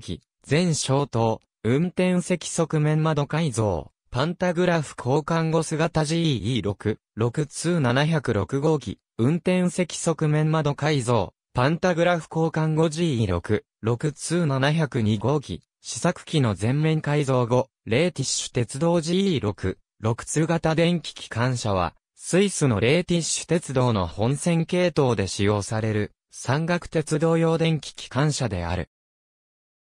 技、全消灯、運転席側面窓改造、パンタグラフ交換後姿 GE6、62706号機、運転席側面窓改造、パンタグラフ交換後 GE6、62702号機、試作機の全面改造後、レーティッシュ鉄道 GE6、6通型電気機関車は、スイスのレーティッシュ鉄道の本線系統で使用される、山岳鉄道用電気機関車である。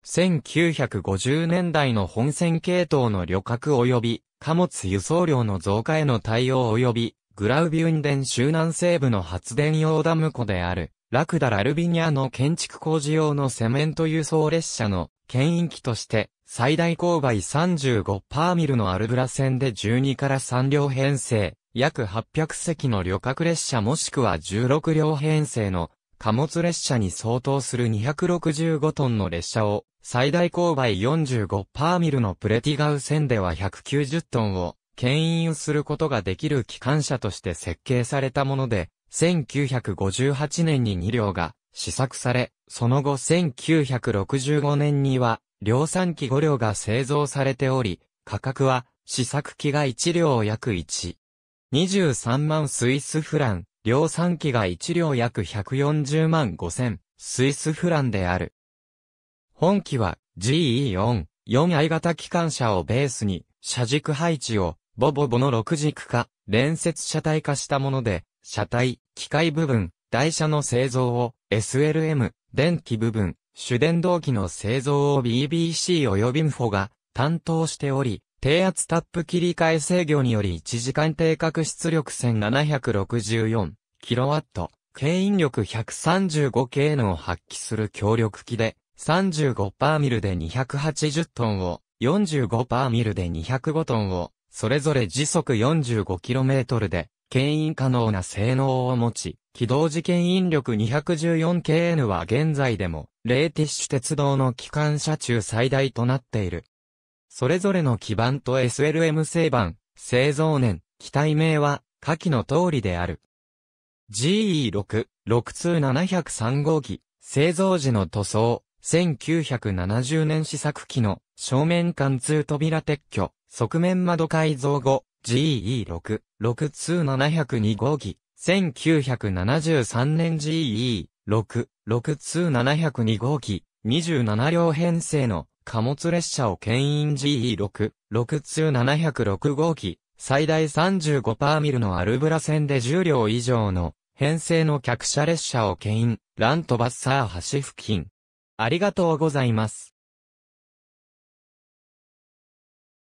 1950年代の本線系統の旅客及び貨物輸送量の増加への対応及びグラウビュンデン州南西部の発電用ダム湖であるラクダ・ラルビニアの建築工事用のセメント輸送列車の牽引機として最大勾配35パーミルのアルブラ線で12から3両編成、約800席の旅客列車もしくは16両編成の貨物列車に相当する265トンの列車を、最大勾配45パーミルのプレティガウ線では190トンを、牽引することができる機関車として設計されたもので、1958年に2両が試作され、その後1965年には量産機5両が製造されており、価格は試作機が1両約1。23万スイスフラン、量産機が1両約140万5千、スイスフランである。本機は GE4、4i 型機関車をベースに、車軸配置を、ボボボの6軸化、連接車体化したもので、車体、機械部分、台車の製造を SLM、電気部分、主電動機の製造を BBC 及び m f が担当しており、低圧タップ切り替え制御により1時間定格出力 1764kW、牽引力 135K のを発揮する強力機で、35%ミルで280トンを、45%ミルで205トンを、それぞれ時速 45km で、牽引可能な性能を持ち、起動時牽引力 214kN は現在でも、レーティッシュ鉄道の機関車中最大となっている。それぞれの基板と SLM 製板、製造年、機体名は、下記の通りである。GE6、62703号機、製造時の塗装、1970年試作機の正面貫通扉撤去、側面窓改造後、GE6、62702号機、1973年 GE6、62702号機、27両編成の貨物列車を牽引 GE6、6通706号機、最大35パーミルのアルブラ線で10両以上の編成の客車列車を牽引、ラントバッサー橋付近。ありがとうございます。